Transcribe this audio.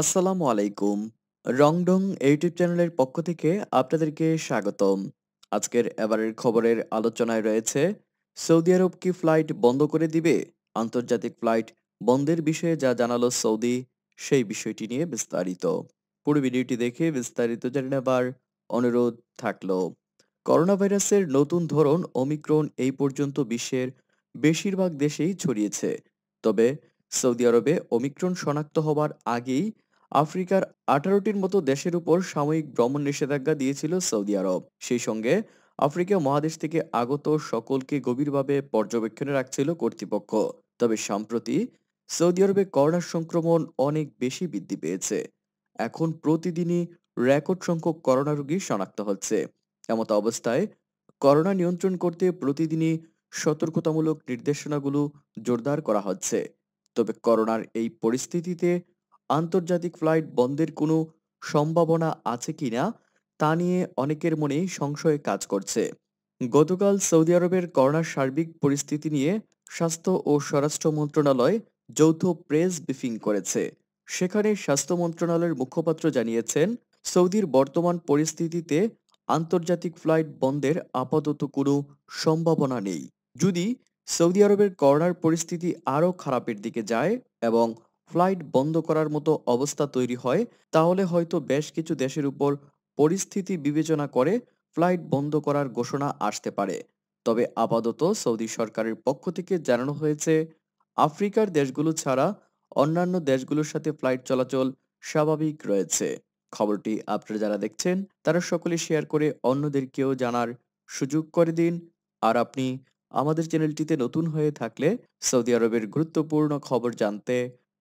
আসসালামু আলাইকুম রংডং ইউটিউব চ্যানেলের পক্ষ থেকে আপনাদেরকে স্বাগতম আজকের এবারের খবরের আলোচনায় রয়েছে সৌদি আরব কি ফ্লাইট বন্ধ করে দিবে আন্তর্জাতিক ফ্লাইট বন্ধের বিষয়ে যা জানালো সৌদি সেই বিষয়টি নিয়ে বিস্তারিত পুরো ভিডিওটি দেখে বিস্তারিত জেনে নেবার অনুরোধ থাকল করোনা ভাইরাসের নতুন ধরন অমিক্রন এই পর্যন্ত বিশ্বের বেশিরভাগ দেশেই ছড়িয়েছে তবে সৌদি আরবে অমিক্রন শনাক্ত হওয়ার আগেই আফ্রিকার আঠারোটির মতো দেশের উপর সাময়িক ভ্রমণ নিষেধাজ্ঞা দিয়েছিল সৌদি আরব সেই সঙ্গে আফ্রিকা মহাদেশ থেকে আগত সকলকে গভীরভাবে পর্যবেক্ষণে রাখছিল কর্তৃপক্ষ তবে সম্প্রতি সৌদি আরবে করোনা সংক্রমণ অনেক বেশি বৃদ্ধি পেয়েছে এখন প্রতিদিনই রেকর্ড সংখ্যক করোনা রোগী শনাক্ত হচ্ছে এমত অবস্থায় করোনা নিয়ন্ত্রণ করতে প্রতিদিনই সতর্কতামূলক নির্দেশনাগুলো জোরদার করা হচ্ছে তবে করোনার এই পরিস্থিতিতে আন্তর্জাতিক ফ্লাইট বন্ধের কোনো সম্ভাবনা আছে কিনা তা নিয়ে অনেকের মনে সংশয় কাজ করছে গতকাল সৌদি আরবের করোনার সার্বিক পরিস্থিতি নিয়ে স্বাস্থ্য ও স্বরাষ্ট্র মন্ত্রণালয় যৌথ প্রেস ব্রিফিং করেছে সেখানে স্বাস্থ্য মন্ত্রণালয়ের মুখপাত্র জানিয়েছেন সৌদির বর্তমান পরিস্থিতিতে আন্তর্জাতিক ফ্লাইট বন্ধের আপাতত কোনো সম্ভাবনা নেই যদি সৌদি আরবের করোনার পরিস্থিতি আরও খারাপের দিকে যায় এবং ফ্লাইট বন্ধ করার মতো অবস্থা তৈরি হয় তাহলে হয়তো বেশ কিছু দেশের উপর পরিস্থিতি বিবেচনা করে ফ্লাইট বন্ধ করার ঘোষণা আসতে পারে তবে আপাতত সৌদি সরকারের পক্ষ থেকে জানানো হয়েছে আফ্রিকার দেশগুলো ছাড়া অন্যান্য দেশগুলোর সাথে ফ্লাইট চলাচল স্বাভাবিক রয়েছে খবরটি আপনারা যারা দেখছেন তারা সকলে শেয়ার করে অন্যদেরকেও জানার সুযোগ করে দিন আর আপনি আমাদের চ্যানেলটিতে নতুন হয়ে থাকলে সৌদি আরবের গুরুত্বপূর্ণ খবর জানতে